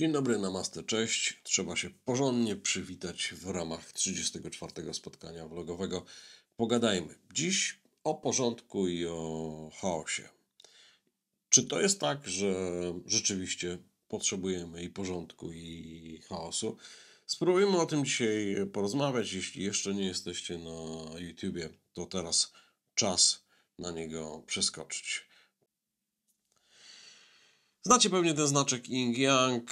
Dzień dobry, namaste, cześć. Trzeba się porządnie przywitać w ramach 34. spotkania vlogowego. Pogadajmy dziś o porządku i o chaosie. Czy to jest tak, że rzeczywiście potrzebujemy i porządku, i chaosu? Spróbujmy o tym dzisiaj porozmawiać. Jeśli jeszcze nie jesteście na YouTubie, to teraz czas na niego przeskoczyć. Znacie pewnie ten znaczek yin-yang,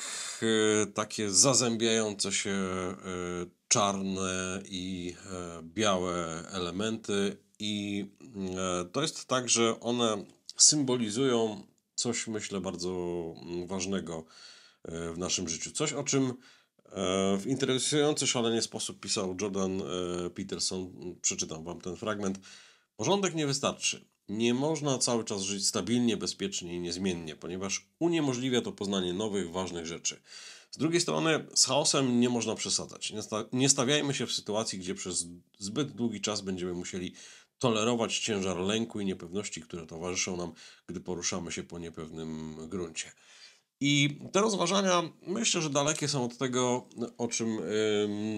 y, takie zazębiające się y, czarne i y, białe elementy i to jest tak, że one symbolizują coś, myślę, bardzo mm, ważnego w naszym życiu. Coś, o czym w interesujący szalenie sposób pisał Jordan Peterson. Przeczytam wam ten fragment. Porządek nie wystarczy. Nie można cały czas żyć stabilnie, bezpiecznie i niezmiennie, ponieważ uniemożliwia to poznanie nowych, ważnych rzeczy. Z drugiej strony, z chaosem nie można przesadzać. Nie stawiajmy się w sytuacji, gdzie przez zbyt długi czas będziemy musieli tolerować ciężar lęku i niepewności, które towarzyszą nam, gdy poruszamy się po niepewnym gruncie. I te rozważania myślę, że dalekie są od tego, o czym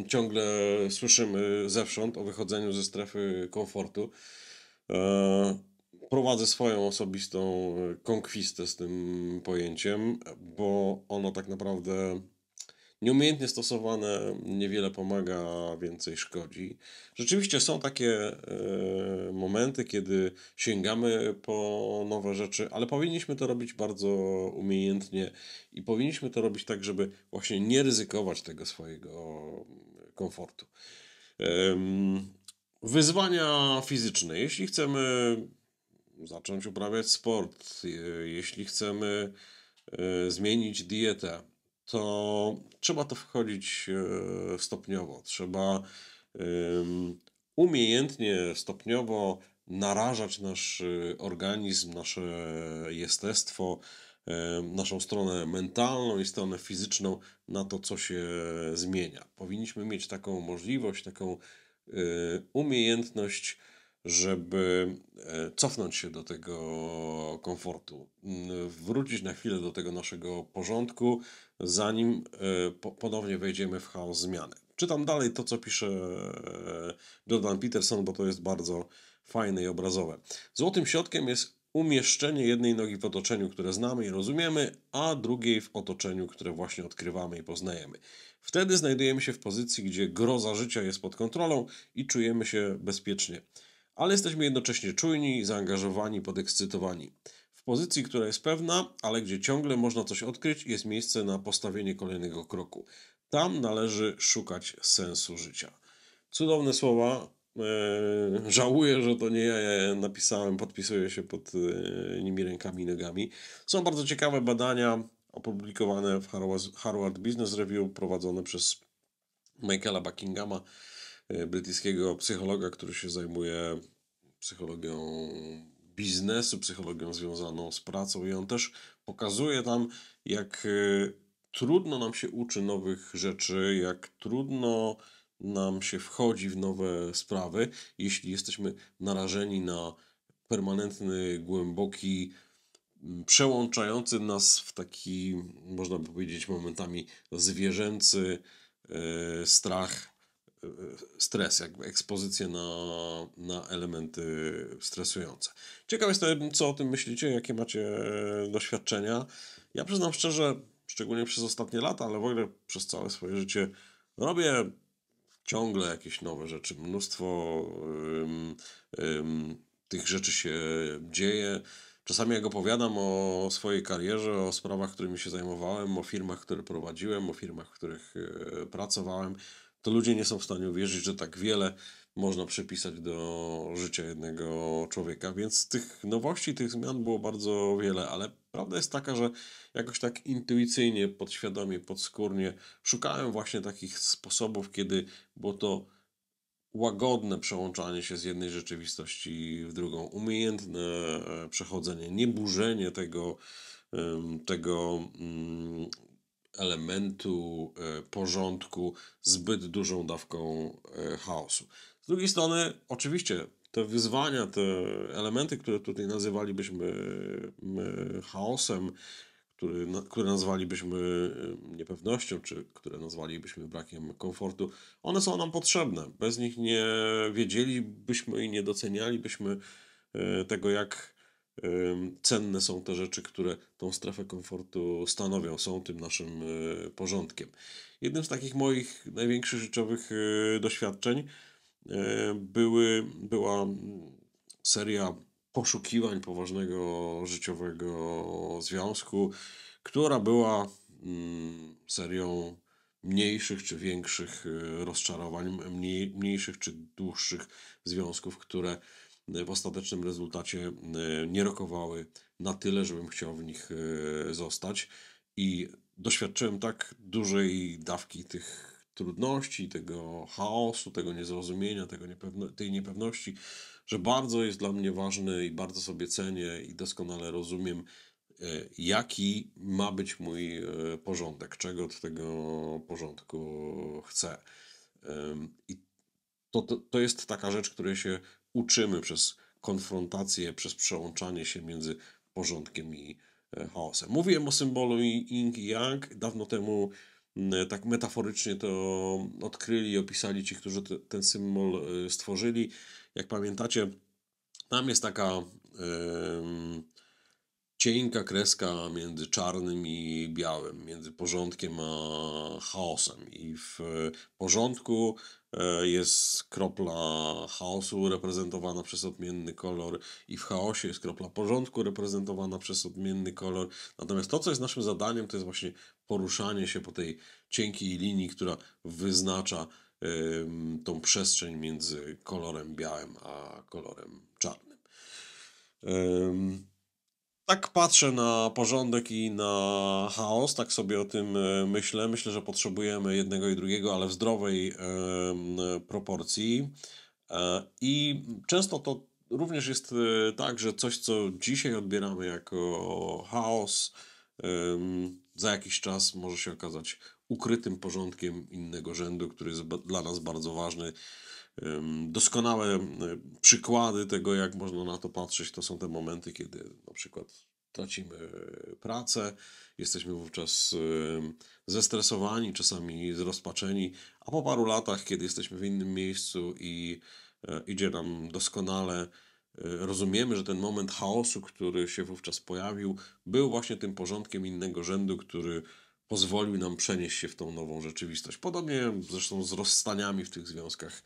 ciągle słyszymy zewsząd, o wychodzeniu ze strefy komfortu. E, prowadzę swoją osobistą e, konkwistę z tym pojęciem, bo ono tak naprawdę nieumiejętnie stosowane niewiele pomaga, więcej szkodzi. Rzeczywiście są takie e, momenty, kiedy sięgamy po nowe rzeczy, ale powinniśmy to robić bardzo umiejętnie i powinniśmy to robić tak, żeby właśnie nie ryzykować tego swojego komfortu. Wyzwania fizyczne. Jeśli chcemy zacząć uprawiać sport, jeśli chcemy e, zmienić dietę, to trzeba to wchodzić e, stopniowo. Trzeba umiejętnie, stopniowo narażać nasz e, organizm, nasze jestestwo, naszą stronę mentalną i stronę fizyczną na to, co się zmienia. Powinniśmy mieć taką możliwość, taką Y, umiejętność, żeby e, cofnąć się do tego komfortu, mm, wrócić na chwilę do tego naszego porządku, zanim e, ponownie wejdziemy w chaos zmiany. Czytam dalej to, co pisze e, Jordan Peterson, bo to jest bardzo fajne i obrazowe. Złotym środkiem jest umieszczenie jednej nogi w otoczeniu, które znamy i rozumiemy, a drugiej w otoczeniu, które właśnie odkrywamy i poznajemy. Wtedy znajdujemy się w pozycji, gdzie groza życia jest pod kontrolą i czujemy się bezpiecznie, ale jesteśmy jednocześnie czujni, zaangażowani, podekscytowani. W pozycji, która jest pewna, ale gdzie ciągle można coś odkryć, jest miejsce na postawienie kolejnego kroku. Tam należy szukać sensu życia. Cudowne słowa, E, żałuję, że to nie ja napisałem, podpisuję się pod e, nimi rękami i nogami. Są bardzo ciekawe badania opublikowane w Harvard Business Review, prowadzone przez Michaela Buckinghama, e, brytyjskiego psychologa, który się zajmuje psychologią biznesu, psychologią związaną z pracą, i on też pokazuje tam, jak trudno nam się uczy nowych rzeczy, jak trudno nam się wchodzi w nowe sprawy, jeśli jesteśmy narażeni na permanentny, głęboki, mm, przełączający nas w taki, można by powiedzieć, momentami zwierzęcy e, strach, e, stres, jakby ekspozycję na, na elementy stresujące. Ciekaw jestem, co o tym myślicie, jakie macie e, doświadczenia. Ja przyznam szczerze, szczególnie przez ostatnie lata, ale w ogóle przez całe swoje życie robię ciągle jakieś nowe rzeczy, mnóstwo tych rzeczy się dzieje. Czasami jak opowiadam o swojej karierze, o sprawach, którymi się zajmowałem, o firmach, które prowadziłem, o firmach, w których e, pracowałem, to ludzie nie są w stanie uwierzyć, że tak wiele można przypisać do życia jednego człowieka. Więc tych nowości, tych zmian było bardzo wiele, ale prawda jest taka, że jakoś tak intuicyjnie, podświadomie, podskórnie szukałem właśnie takich sposobów, kiedy było to łagodne przełączanie się z jednej rzeczywistości w drugą, umiejętne e, przechodzenie, nieburzenie tego, tego mm, elementu e, porządku zbyt dużą dawką e, chaosu. Z drugiej strony, oczywiście, te wyzwania, te elementy, które tutaj nazywalibyśmy e, chaosem, który, które nazwalibyśmy niepewnością, czy które nazwalibyśmy brakiem komfortu, one są nam potrzebne. Bez nich nie wiedzielibyśmy i nie docenialibyśmy tego, jak cenne są te rzeczy, które tą strefę komfortu stanowią, są tym naszym y, porządkiem. Jednym z takich moich największych życiowych y, doświadczeń y, były, była mm, seria poszukiwań poważnego życiowego związku, która była mm, serią mniejszych czy większych rozczarowań, mniej, mniejszych czy dłuższych związków, które w ostatecznym rezultacie e, nie rokowały na tyle, żebym chciał w nich e, zostać. I doświadczyłem tak dużej dawki tych trudności, tego chaosu, tego niezrozumienia, tego niepewno tej niepewności, że bardzo jest dla mnie ważny i bardzo sobie cenię i doskonale rozumiem, e, jaki ma być mój porządek, czego od tego porządku chcę. I to, to, to jest taka rzecz, której się uczymy przez konfrontację, przez przełączanie się między porządkiem i e, chaosem. Mówiłem o symbolu yin i yang dawno temu tak metaforycznie to odkryli i opisali ci, którzy ten symbol e, stworzyli. Jak pamiętacie, tam jest taka yy, cienka kreska między czarnym i białym, między porządkiem a chaosem. I w porządku e, jest kropla chaosu reprezentowana przez odmienny kolor, i w chaosie jest kropla porządku reprezentowana przez odmienny kolor. Natomiast to, co jest naszym zadaniem, to jest właśnie poruszanie się po tej cienkiej linii, która wyznacza tą przestrzeń między kolorem białym a kolorem czarnym tak patrzę na porządek i na chaos, tak sobie o tym e, myślę. Myślę, że potrzebujemy jednego i drugiego, ale w zdrowej proporcji. E, I często to również jest e, tak, że coś, co dzisiaj odbieramy jako chaos, za jakiś czas może się okazać ukrytym porządkiem innego rzędu, który jest dla nas bardzo ważny. Doskonałe przykłady tego, jak można na to patrzeć, to są te momenty, kiedy na przykład tracimy pracę, jesteśmy wówczas zestresowani, czasami zrozpaczeni, a po paru latach, kiedy jesteśmy w innym miejscu i e, idzie nam doskonale, e, rozumiemy, że ten moment chaosu, który się wówczas pojawił, był właśnie tym porządkiem innego rzędu, który pozwolił nam przenieść się w tą nową rzeczywistość. Podobnie zresztą z rozstaniami w tych związkach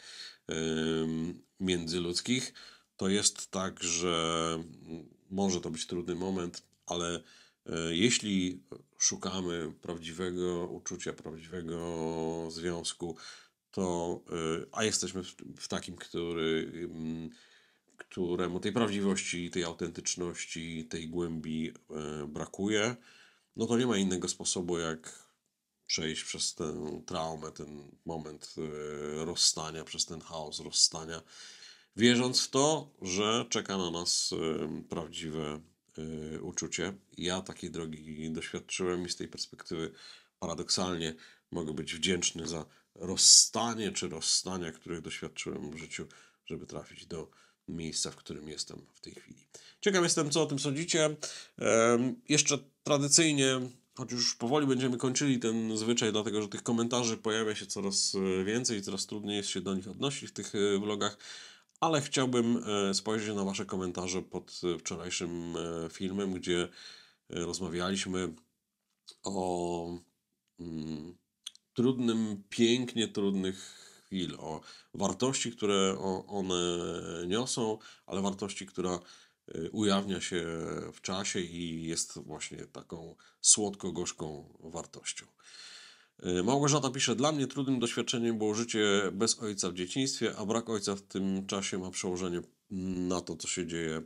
międzyludzkich. To jest tak, że mm, może to być trudny moment, ale e, jeśli szukamy prawdziwego uczucia, prawdziwego związku, to e, a jesteśmy w takim, który, mm, któremu tej prawdziwości, tej autentyczności, tej głębi e, brakuje, no to nie ma innego sposobu, jak przejść przez tę traumę, ten moment y, rozstania, przez ten chaos rozstania, wierząc w to, że czeka na nas y, prawdziwe y, uczucie. Ja takiej drogi doświadczyłem i z tej perspektywy paradoksalnie mogę być wdzięczny za rozstanie czy rozstania, których doświadczyłem w życiu, żeby trafić do miejsca, w którym jestem w tej chwili. Ciekaw jestem, co o tym sądzicie. Jeszcze tradycyjnie, choć już powoli będziemy kończyli ten zwyczaj, dlatego że tych komentarzy pojawia się coraz e, więcej, coraz trudniej jest się do nich odnosić w tych e, vlogach ale chciałbym e, spojrzeć na Wasze komentarze pod wczorajszym filmem, gdzie rozmawialiśmy o mm, trudnym, pięknie trudnych chwil, o wartości, które one niosą, ale wartości, która e, ujawnia się w czasie i jest właśnie taką słodko-gorzką wartością. E, Małgorzata pisze, dla mnie trudnym doświadczeniem było życie bez ojca w dzieciństwie, a brak ojca w tym czasie ma przełożenie na to, co się dzieje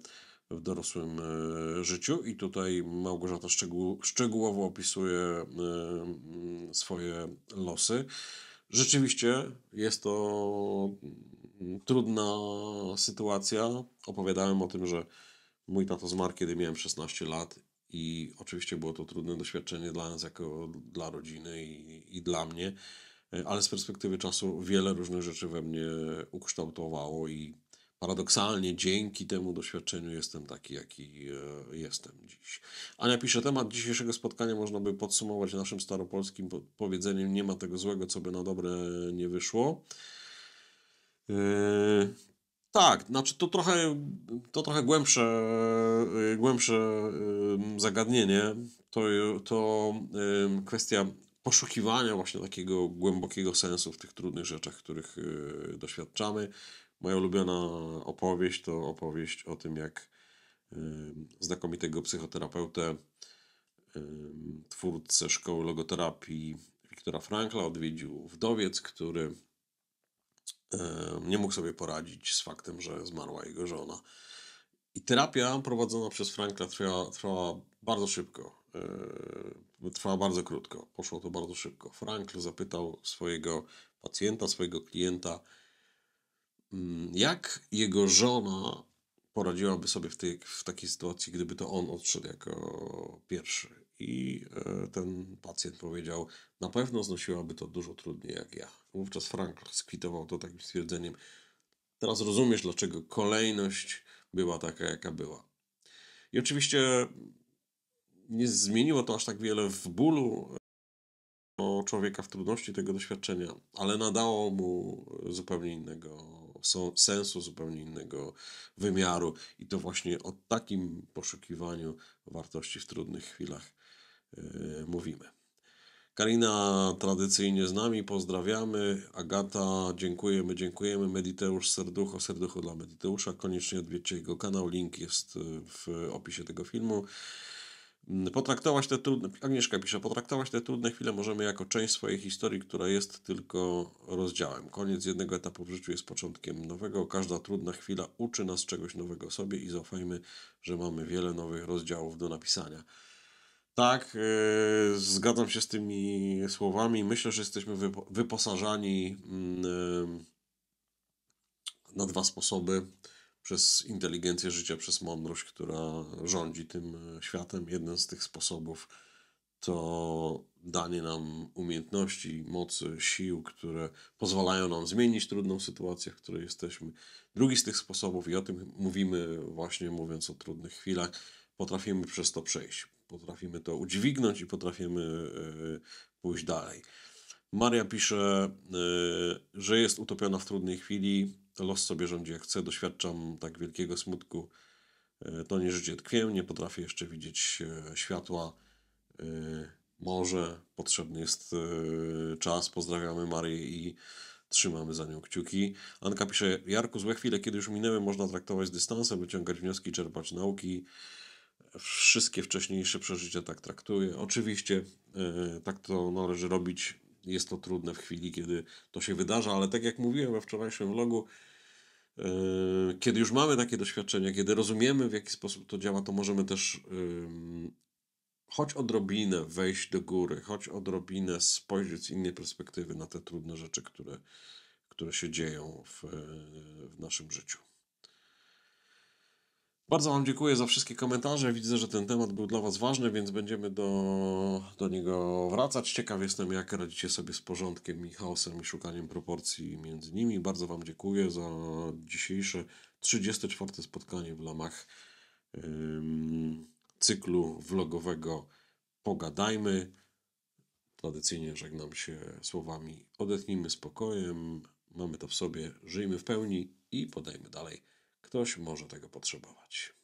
w dorosłym e, życiu. I tutaj Małgorzata szczegół, szczegółowo opisuje swoje losy. Rzeczywiście jest to trudna sytuacja. Opowiadałem o tym, że mój tato zmarł, kiedy miałem 16 lat i oczywiście było to trudne doświadczenie dla nas, jako dla rodziny i, i dla mnie, e, ale z perspektywy czasu wiele różnych rzeczy we mnie ukształtowało i Paradoksalnie dzięki temu doświadczeniu jestem taki, jaki e, jestem dziś. Ania pisze, temat dzisiejszego spotkania można by podsumować naszym staropolskim powiedzeniem nie ma tego złego, co by na dobre nie wyszło. E, tak, znaczy to trochę, to trochę głębsze, e, głębsze zagadnienie. To, to kwestia poszukiwania właśnie takiego głębokiego sensu w tych trudnych rzeczach, których doświadczamy. Moja ulubiona opowieść to opowieść o tym, jak znakomitego psychoterapeutę, twórcę szkoły logoterapii Wiktora Frankla odwiedził wdowiec, który nie mógł sobie poradzić z faktem, że zmarła jego żona. I terapia prowadzona przez Frankla trwała, trwała bardzo szybko. E, trwała bardzo krótko. Poszło to bardzo szybko. Frankl zapytał swojego pacjenta, swojego klienta, Mm, jak jego żona poradziłaby sobie w, tej, w takiej sytuacji, gdyby to on odszedł jako pierwszy. I e, ten pacjent powiedział, na pewno znosiłaby to dużo trudniej jak ja. Wówczas Frank skwitował to takim stwierdzeniem, teraz rozumiesz, dlaczego kolejność była taka, jaka była. I oczywiście nie zmieniło to aż tak wiele w bólu e, człowieka w trudności tego doświadczenia, ale nadało mu zupełnie innego są sensu zupełnie innego wymiaru i to właśnie o takim poszukiwaniu wartości w trudnych chwilach yy, mówimy. Karina tradycyjnie z nami, pozdrawiamy. Agata, dziękujemy, dziękujemy. Mediteusz Serducho, serducho dla Mediteusza. Koniecznie odwiedźcie jego kanał, link jest w opisie tego filmu. Mm, potraktować te trudne, Agnieszka pisze, potraktować te trudne chwile możemy jako część swojej historii, która jest tylko rozdziałem. Koniec jednego etapu w życiu jest początkiem nowego. Każda trudna chwila uczy nas czegoś nowego sobie i zaufajmy, że mamy wiele nowych rozdziałów do napisania. Tak, yy, zgadzam się z tymi słowami. Myślę, że jesteśmy wypo wyposażani yy, na dwa sposoby przez inteligencję życia, przez mądrość, która rządzi tym e, światem. Jeden z tych sposobów to danie nam umiejętności, mocy, sił, które pozwalają nam zmienić trudną sytuację, w której jesteśmy. Drugi z tych sposobów, i o tym mówimy właśnie mówiąc o trudnych chwilach, potrafimy przez to przejść. Potrafimy to udźwignąć i potrafimy e, pójść dalej. Maria pisze, e, że jest utopiona w trudnej chwili, los sobie rządzi jak chce, doświadczam tak wielkiego smutku. E, to nie życie tkwię, nie potrafię jeszcze widzieć e, światła. E, może potrzebny jest czas. Pozdrawiamy Marię i trzymamy za nią kciuki. Anka pisze, Jarku, złe chwile, kiedy już minęły, można traktować z dystansem, wyciągać wnioski, czerpać nauki. Wszystkie wcześniejsze przeżycia tak traktuję. Oczywiście tak to należy robić jest to trudne w chwili, kiedy to się wydarza, ale tak jak mówiłem we wczorajszym vlogu, e, kiedy już mamy takie doświadczenia, kiedy rozumiemy, w jaki sposób to działa, to możemy też choć odrobinę wejść do góry, choć odrobinę spojrzeć z innej perspektywy na te trudne rzeczy, które, które się dzieją w, w naszym życiu. Bardzo Wam dziękuję za wszystkie komentarze. Widzę, że ten temat był dla Was ważny, więc będziemy do, do niego wracać. Ciekaw jestem, jak radzicie sobie z porządkiem i chaosem i szukaniem proporcji między nimi. Bardzo Wam dziękuję za dzisiejsze 34 spotkanie w ramach ym, cyklu vlogowego Pogadajmy. Tradycyjnie żegnam się słowami odetnijmy spokojem, mamy to w sobie, żyjmy w pełni i podajmy dalej. Ktoś może tego potrzebować.